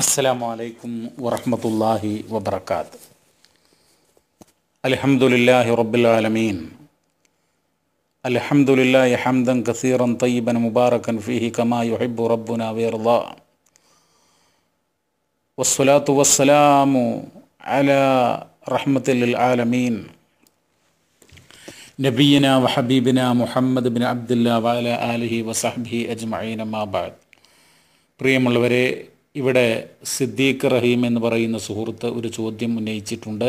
السلام عليكم ورحمة الله وبركاته الحمد لله رب العالمين الحمد لله حمدا كثيرا طيبا مباركا فيه كما يحب ربنا ويرضى والصلاة والسلام على رحمة للعالمين نبينا وحبيبنا محمد بن عبد الله وعلى آله وصحبه أجمعين ما بعد പ്രിയമുള്ളവരെ ഇവിടെ സിദ്ദീഖ് റഹീം എന്ന് പറയുന്ന സുഹൃത്ത് ഒരു ചോദ്യം ഉന്നയിച്ചിട്ടുണ്ട്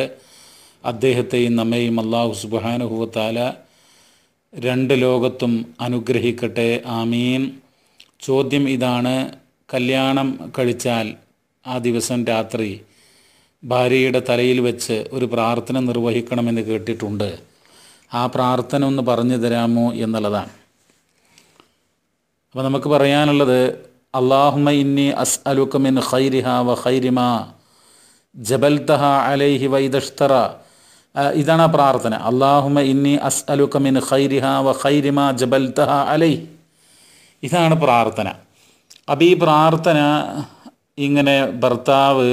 അദ്ദേഹത്തെയും നമ്മയും അള്ളാഹു സുബാനുഹുവത്താല രണ്ട് ലോകത്തും അനുഗ്രഹിക്കട്ടെ ആമീൻ ചോദ്യം ഇതാണ് കല്യാണം കഴിച്ചാൽ ആ ദിവസം രാത്രി ഭാര്യയുടെ തലയിൽ വെച്ച് ഒരു പ്രാർത്ഥന നിർവഹിക്കണമെന്ന് കേട്ടിട്ടുണ്ട് ആ പ്രാർത്ഥന ഒന്ന് പറഞ്ഞു തരാമോ എന്നുള്ളതാണ് അപ്പോൾ നമുക്ക് പറയാനുള്ളത് അള്ളാഹുമ ഇന്നി അസ് അലുക്കമിൻ ഖൈരിഹ വ ഖൈരിമ ജബൽതഹ അലൈഹി വൈദഷ്തറ ഇതാണ് ആ പ്രാർത്ഥന അള്ളാഹുമ ഇന്നി അസ് അലുക്കമിൻ ഖൈരിഹ വ ഖൈരിമ ജബൽതഹ അലൈഹി ഇതാണ് പ്രാർത്ഥന അപ്പം ഈ പ്രാർത്ഥന ഇങ്ങനെ ഭർത്താവ്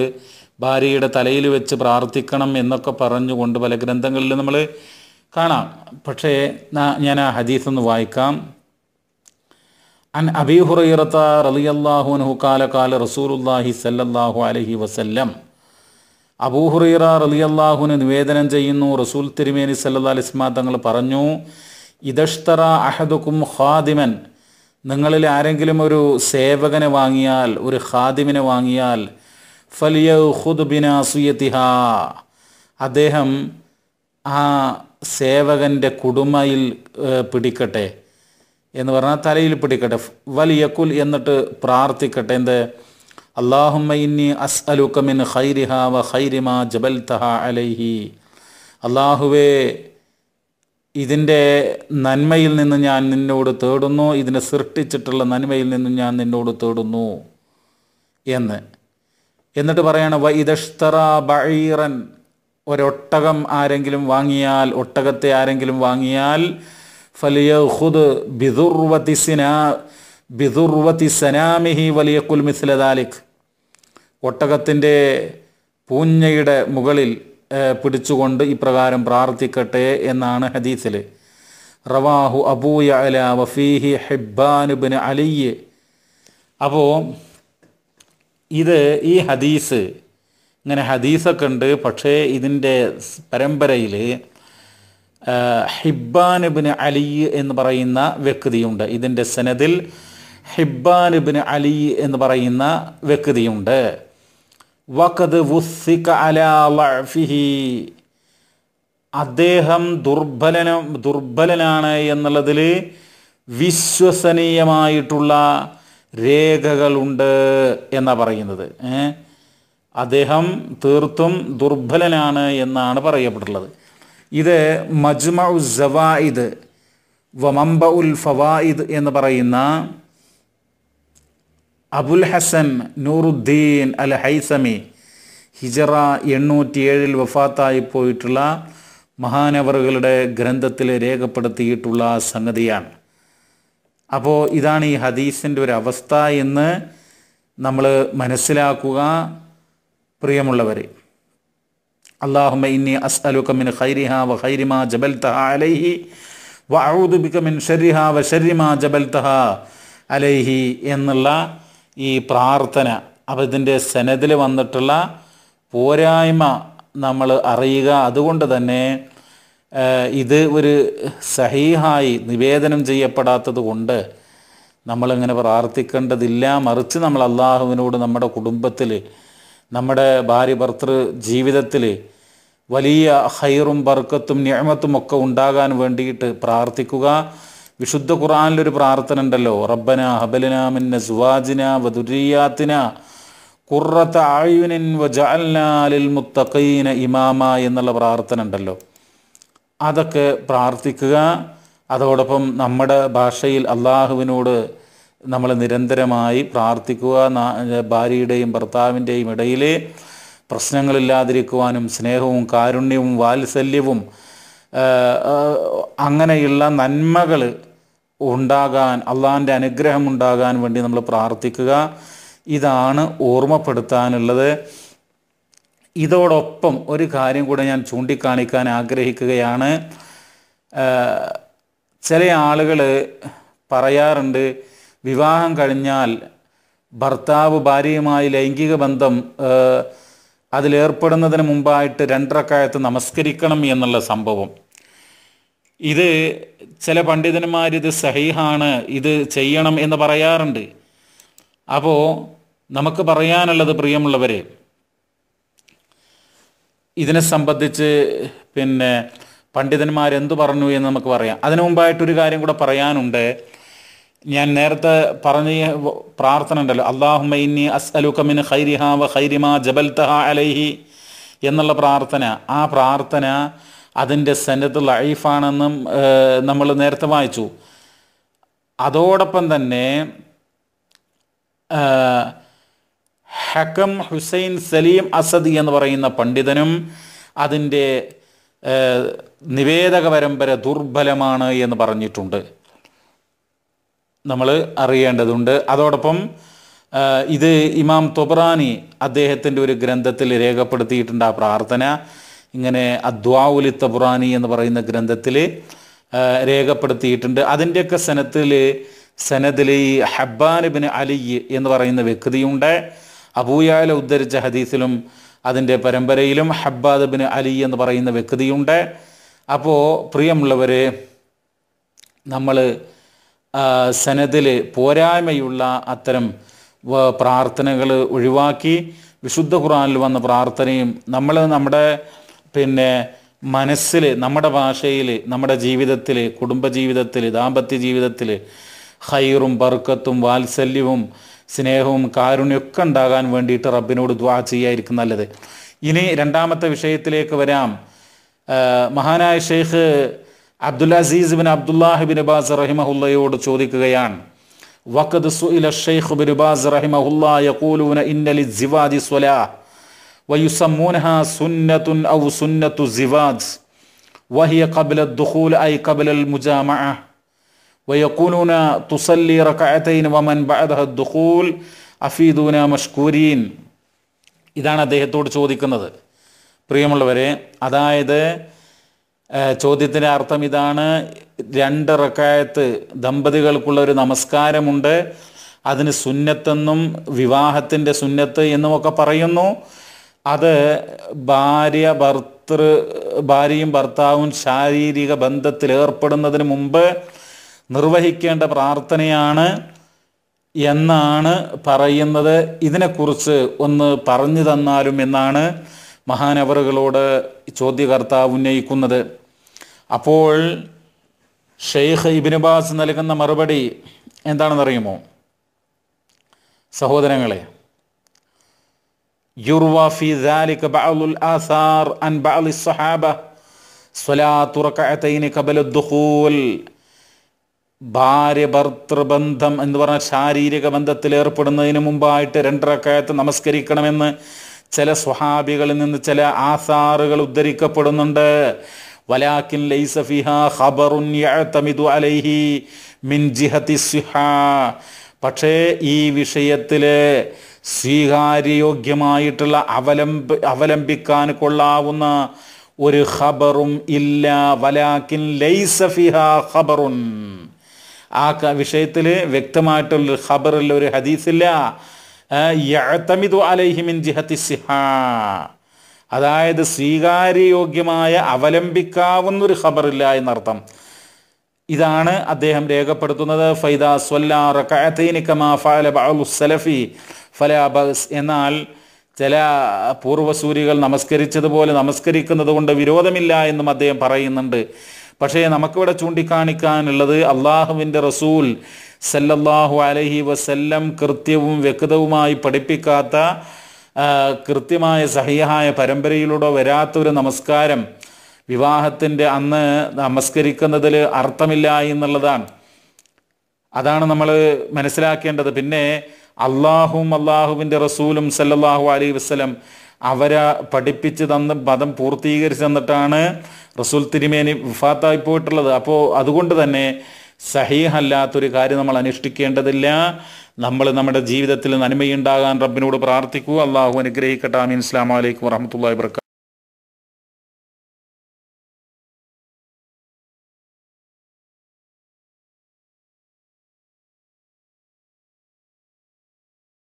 ഭാര്യയുടെ തലയിൽ വെച്ച് പ്രാർത്ഥിക്കണം എന്നൊക്കെ പറഞ്ഞുകൊണ്ട് പല ഗ്രന്ഥങ്ങളിലും നമ്മൾ കാണാം പക്ഷേ ഞാൻ ആ ഹദീസ് ഒന്ന് വായിക്കാം അൻ നിവേദനം ചെയ്യുന്നു റസൂൽ തിരുമേനി സല്ലാ തങ്ങൾ പറഞ്ഞു ഇതഷ്തറ അഹദുക്കും ഖാദിമൻ നിങ്ങളിൽ ആരെങ്കിലും ഒരു സേവകനെ വാങ്ങിയാൽ ഒരു ഖാദിമിനെ വാങ്ങിയാൽ ഫലിയ ബിനാസുയത്തിഹ അദ്ദേഹം ആ സേവകൻ്റെ കുടുമയിൽ പിടിക്കട്ടെ എന്ന് പറഞ്ഞാൽ തലയിൽ പിടിക്കട്ടെ വൽ യക്കുൽ എന്നിട്ട് പ്രാർത്ഥിക്കട്ടെ എന്ത് അള്ളാഹുമ്മി അസ് അലുക്കമിൻ ഹൈരിഹ വ ഹൈരിമ ജബൽ തഹ അലൈഹി അള്ളാഹുവേ ഇതിൻ്റെ നന്മയിൽ നിന്ന് ഞാൻ നിന്നോട് തേടുന്നു ഇതിനെ സൃഷ്ടിച്ചിട്ടുള്ള നന്മയിൽ നിന്ന് ഞാൻ നിന്നോട് തേടുന്നു എന്ന് എന്നിട്ട് പറയണം വ ഇതഷ്തറ ബഴീറൻ ഒരൊട്ടകം ആരെങ്കിലും വാങ്ങിയാൽ ഒട്ടകത്തെ ആരെങ്കിലും വാങ്ങിയാൽ ഫലിയഹുദ് ബിദുർവതി സിനാ ബിദുർവതി സനാമിഹി വലിയക്കുൽ ഒട്ടകത്തിൻ്റെ പൂഞ്ഞയുടെ മുകളിൽ പിടിച്ചുകൊണ്ട് ഇപ്രകാരം പ്രാർത്ഥിക്കട്ടെ എന്നാണ് ഹദീസിൽ റവാഹു അബൂയ അല വഫീഹി ഹെബ്ബാനുബിന് അലിയ് അപ്പോൾ ഇത് ഈ ഹദീസ് ഇങ്ങനെ ഹദീസൊക്കെ ഉണ്ട് പക്ഷേ ഇതിൻ്റെ പരമ്പരയിൽ ഹിബാനുബിന് അലി എന്ന് പറയുന്ന വ്യക്തിയുണ്ട് ഇതിൻ്റെ സനദിൽ ഹിബാനുബിന് അലി എന്ന് പറയുന്ന വ്യക്തിയുണ്ട് വഖദ് വുസിക അലാഫിഹി അദ്ദേഹം ദുർബലന ദുർബലനാണ് എന്നുള്ളതിൽ വിശ്വസനീയമായിട്ടുള്ള രേഖകളുണ്ട് എന്നാണ് പറയുന്നത് അദ്ദേഹം തീർത്തും ദുർബലനാണ് എന്നാണ് പറയപ്പെട്ടുള്ളത് ഇത് മജ്മ ഉൽ ജവായിദ് വമംബ ഉൽ ഫവായിദ് എന്ന് പറയുന്ന അബുൽ ഹസൻ നൂറുദ്ദീൻ അൽ ഹൈസമി ഹിജറ എണ്ണൂറ്റി ഏഴിൽ വഫാത്തായി പോയിട്ടുള്ള മഹാനവറുകളുടെ ഗ്രന്ഥത്തിൽ രേഖപ്പെടുത്തിയിട്ടുള്ള സംഗതിയാണ് അപ്പോൾ ഇതാണ് ഈ ഹദീസിൻ്റെ ഒരു അവസ്ഥ എന്ന് നമ്മൾ മനസ്സിലാക്കുക പ്രിയമുള്ളവരെ അള്ളാഹുമ ഇന്നി അസ്അലുക മിൻ ഖൈരിഹ വ ഖൈരിമാ തഹ അലൈഹി വ അഊദു ബിക മിൻ ഷർരിഹ വ ഷർരിമാ ജബൽതഹ അലൈഹി എന്നുള്ള ഈ പ്രാർത്ഥന അപ്പോൾ ഇതിൻ്റെ സെനതിൽ വന്നിട്ടുള്ള പോരായ്മ നമ്മൾ അറിയുക അതുകൊണ്ട് തന്നെ ഇത് ഒരു സഹീഹായി നിവേദനം ചെയ്യപ്പെടാത്തത് കൊണ്ട് നമ്മളിങ്ങനെ പ്രാർത്ഥിക്കേണ്ടതില്ല മറിച്ച് നമ്മൾ അള്ളാഹുവിനോട് നമ്മുടെ കുടുംബത്തിൽ നമ്മുടെ ഭാര്യ ഭർത്തൃ ജീവിതത്തിൽ വലിയ ഹൈറും ബർക്കത്തും ഞമത്തും ഒക്കെ ഉണ്ടാകാൻ വേണ്ടിയിട്ട് പ്രാർത്ഥിക്കുക വിശുദ്ധ ഖുറാനിലൊരു പ്രാർത്ഥന ഉണ്ടല്ലോ റബ്ബന ഹബലിന മിന്ന സുവാജിന വധുരിയാത്തിന കുറത്ത ആയുനിൻ വജാലിൽ മുത്തഖീന ഇമാമ എന്നുള്ള പ്രാർത്ഥന ഉണ്ടല്ലോ അതൊക്കെ പ്രാർത്ഥിക്കുക അതോടൊപ്പം നമ്മുടെ ഭാഷയിൽ അള്ളാഹുവിനോട് നമ്മൾ നിരന്തരമായി പ്രാർത്ഥിക്കുക ഭാര്യയുടെയും ഭർത്താവിൻ്റെയും ഇടയിൽ പ്രശ്നങ്ങളില്ലാതിരിക്കുവാനും സ്നേഹവും കാരുണ്യവും വാത്സല്യവും അങ്ങനെയുള്ള നന്മകൾ ഉണ്ടാകാൻ അള്ളാഹിൻ്റെ അനുഗ്രഹം ഉണ്ടാകാൻ വേണ്ടി നമ്മൾ പ്രാർത്ഥിക്കുക ഇതാണ് ഓർമ്മപ്പെടുത്താനുള്ളത് ഇതോടൊപ്പം ഒരു കാര്യം കൂടെ ഞാൻ ചൂണ്ടിക്കാണിക്കാൻ ആഗ്രഹിക്കുകയാണ് ചില ആളുകൾ പറയാറുണ്ട് വിവാഹം കഴിഞ്ഞാൽ ഭർത്താവ് ഭാര്യയുമായി ലൈംഗിക ബന്ധം അതിലേർപ്പെടുന്നതിന് മുമ്പായിട്ട് രണ്ടരക്കായത്ത് നമസ്കരിക്കണം എന്നുള്ള സംഭവം ഇത് ചില പണ്ഡിതന്മാരിത് സഹീഹാണ് ഇത് ചെയ്യണം എന്ന് പറയാറുണ്ട് അപ്പോൾ നമുക്ക് പറയാനുള്ളത് പ്രിയമുള്ളവരെ ഇതിനെ സംബന്ധിച്ച് പിന്നെ പണ്ഡിതന്മാരെന്തു പറഞ്ഞു എന്ന് നമുക്ക് പറയാം അതിനു മുമ്പായിട്ടൊരു കാര്യം കൂടെ പറയാനുണ്ട് ഞാൻ നേരത്തെ പറഞ്ഞ പ്രാർത്ഥന ഉണ്ടല്ലോ അള്ളാഹുമൈനി ഇന്നി അസ്അലുക്കമിൻ ഖൈരിഹ വ ഖൈരിമാ ജബൽതഹ അലൈഹി എന്നുള്ള പ്രാർത്ഥന ആ പ്രാർത്ഥന അതിൻ്റെ സെനത്ത് ലൈഫാണെന്നും നമ്മൾ നേരത്തെ വായിച്ചു അതോടൊപ്പം തന്നെ ഹക്കം ഹുസൈൻ സലീം അസദി എന്ന് പറയുന്ന പണ്ഡിതനും അതിൻ്റെ നിവേദക പരമ്പര ദുർബലമാണ് എന്ന് പറഞ്ഞിട്ടുണ്ട് നമ്മൾ അറിയേണ്ടതുണ്ട് അതോടൊപ്പം ഇത് ഇമാം തൊബ്രാനി അദ്ദേഹത്തിൻ്റെ ഒരു ഗ്രന്ഥത്തിൽ രേഖപ്പെടുത്തിയിട്ടുണ്ട് ആ പ്രാർത്ഥന ഇങ്ങനെ അദ്വാവുലി തബ്രാനി എന്ന് പറയുന്ന ഗ്രന്ഥത്തിൽ രേഖപ്പെടുത്തിയിട്ടുണ്ട് അതിൻ്റെയൊക്കെ സനത്തിൽ സനദിൽ ഈ ഹബ്ബാനിബിൻ അലി എന്ന് പറയുന്ന വ്യക്തിയുണ്ട് അബൂയാല ഉദ്ധരിച്ച ഹദീസിലും അതിൻ്റെ പരമ്പരയിലും ഹബ്ബാദബിൻ അലി എന്ന് പറയുന്ന വ്യക്തിയുണ്ട് അപ്പോൾ പ്രിയമുള്ളവരെ നമ്മൾ സനതിൽ പോരായ്മയുള്ള അത്തരം പ്രാർത്ഥനകൾ ഒഴിവാക്കി വിശുദ്ധ ഖുറാനിൽ വന്ന പ്രാർത്ഥനയും നമ്മൾ നമ്മുടെ പിന്നെ മനസ്സിൽ നമ്മുടെ ഭാഷയിൽ നമ്മുടെ ജീവിതത്തിൽ കുടുംബജീവിതത്തിൽ ദാമ്പത്യ ജീവിതത്തിൽ ഹൈറും ബർക്കത്തും വാത്സല്യവും സ്നേഹവും കാരുണ്യമൊക്കെ ഉണ്ടാകാൻ വേണ്ടിയിട്ട് റബ്ബിനോട് ദ്വാ ചെയ്യായിരിക്കും നല്ലത് ഇനി രണ്ടാമത്തെ വിഷയത്തിലേക്ക് വരാം മഹാനായ Sheikh Abdul Aziz bin Abdullah bin Baz റഹിമഹുല്ലയോട് ചോദിക്കുകയാണ് വഖദ് സുഇല ഷെയ്ഖ് ബിൻ ബാസ് റഹിമഹുല്ല യഖൂലൂന ഇന്നലി സിവാജി സ്വലാ വയുസമ്മൂനഹ സുന്നത്തുൻ ഔ സുന്നത്തു സിവാജ് وهي قبل الدخول أي قبل المجامعة ويقولون تصلي ركعتين ومن بعدها الدخول അഫീദൂന മഷ്കൂരീൻ ഇതാണ് അദ്ദേഹത്തോട് ചോദിക്കുന്നത് പ്രിയമുള്ളവരെ അതായത് ചോദ്യത്തിൻ്റെ അർത്ഥം ഇതാണ് രണ്ട് റക്കായത്ത് ദമ്പതികൾക്കുള്ള ഒരു നമസ്കാരമുണ്ട് അതിന് സുന്നത്തെന്നും വിവാഹത്തിൻ്റെ സുന്നത്ത് എന്നുമൊക്കെ പറയുന്നു അത് ഭാര്യ ഭർത്തൃ ഭാര്യയും ഭർത്താവും ശാരീരിക ബന്ധത്തിൽ ഏർപ്പെടുന്നതിന് മുമ്പ് നിർവഹിക്കേണ്ട പ്രാർത്ഥനയാണ് എന്നാണ് പറയുന്നത് ഇതിനെക്കുറിച്ച് ഒന്ന് പറഞ്ഞു തന്നാലും എന്നാണ് മഹാനവറുകളോട് ചോദ്യകർത്താവ് ഉന്നയിക്കുന്നത് അപ്പോൾ ഷെയ്ഖ് ഇബിനുബാസ് നൽകുന്ന മറുപടി എന്താണെന്നറിയുമോ സഹോദരങ്ങളെ ഭാര്യ ഭർത്തൃബന്ധം എന്ന് പറഞ്ഞ ശാരീരിക ബന്ധത്തിൽ ഏർപ്പെടുന്നതിന് മുമ്പായിട്ട് രണ്ടരക്കായത്ത് നമസ്കരിക്കണമെന്ന് ചില സ്വഹാബികളിൽ നിന്ന് ചില ആസാറുകൾ ഉദ്ധരിക്കപ്പെടുന്നുണ്ട് വലാക്കിൻ ലൈസ ഫിഹാ ഖബറുൻ യഅതമിദു അലൈഹി മിൻ ജിഹത്തി സിഹാ പക്ഷേ ഈ വിഷയത്തിലെ സ്വീകാര്യയോഗ്യമായിട്ടുള്ള അവലംബ അവലംബിക്കാൻ കൊള്ളാവുന്ന ഒരു ഖബറും ഇല്ല വലാക്കിൻ ലൈസ ഫിഹാ ഖബറുൻ ആ വിഷയത്തിൽ വ്യക്തമായിട്ടുള്ള ഖബറുള്ള ഒരു ഹദീസില്ല യഅതമിദു അലൈഹി മിൻ ജിഹത്തി സിഹാ അതായത് സ്വീകാര്യയോഗ്യമായ അവലംബിക്കാവുന്ന ഒരു ഖബറില്ല എന്നർത്ഥം ഇതാണ് അദ്ദേഹം രേഖപ്പെടുത്തുന്നത് ഫൈദ സ്വല്ല സലഫി ഫലാബസ് എന്നാൽ ചില പൂർവ്വസൂരികൾ നമസ്കരിച്ചതുപോലെ നമസ്കരിക്കുന്നത് കൊണ്ട് വിരോധമില്ല എന്നും അദ്ദേഹം പറയുന്നുണ്ട് പക്ഷേ നമുക്കിവിടെ ചൂണ്ടിക്കാണിക്കാനുള്ളത് അള്ളാഹുവിൻ്റെ റസൂൽ സല്ലല്ലാഹു അലഹി വസല്ലം കൃത്യവും വ്യക്തവുമായി പഠിപ്പിക്കാത്ത കൃത്യമായ സഹിയായ പരമ്പരയിലൂടെ വരാത്തൊരു നമസ്കാരം വിവാഹത്തിൻ്റെ അന്ന് നമസ്കരിക്കുന്നതിൽ അർത്ഥമില്ല എന്നുള്ളതാണ് അതാണ് നമ്മൾ മനസ്സിലാക്കേണ്ടത് പിന്നെ അള്ളാഹും അള്ളാഹുവിൻ്റെ റസൂലും സല്ലല്ലാഹു അലൈ വസ്ലം അവരെ പഠിപ്പിച്ച് തന്ന് പദം പൂർത്തീകരിച്ച് തന്നിട്ടാണ് റസൂൽ തിരുമേനി വിഫാത്തായി പോയിട്ടുള്ളത് അപ്പോൾ അതുകൊണ്ട് തന്നെ സഹീഹല്ലാത്തൊരു കാര്യം നമ്മൾ അനുഷ്ഠിക്കേണ്ടതില്ല നമ്മൾ നമ്മുടെ ജീവിതത്തിൽ നന്മയുണ്ടാകാൻ റബ്ബിനോട് പ്രാർത്ഥിക്കൂ അള്ളാഹു അനുഗ്രഹിക്കട്ടെ അമീൻ ഇസ്ലാം വലൈക്കും വറഹമത്തല്ലാ വർക്കാത്തു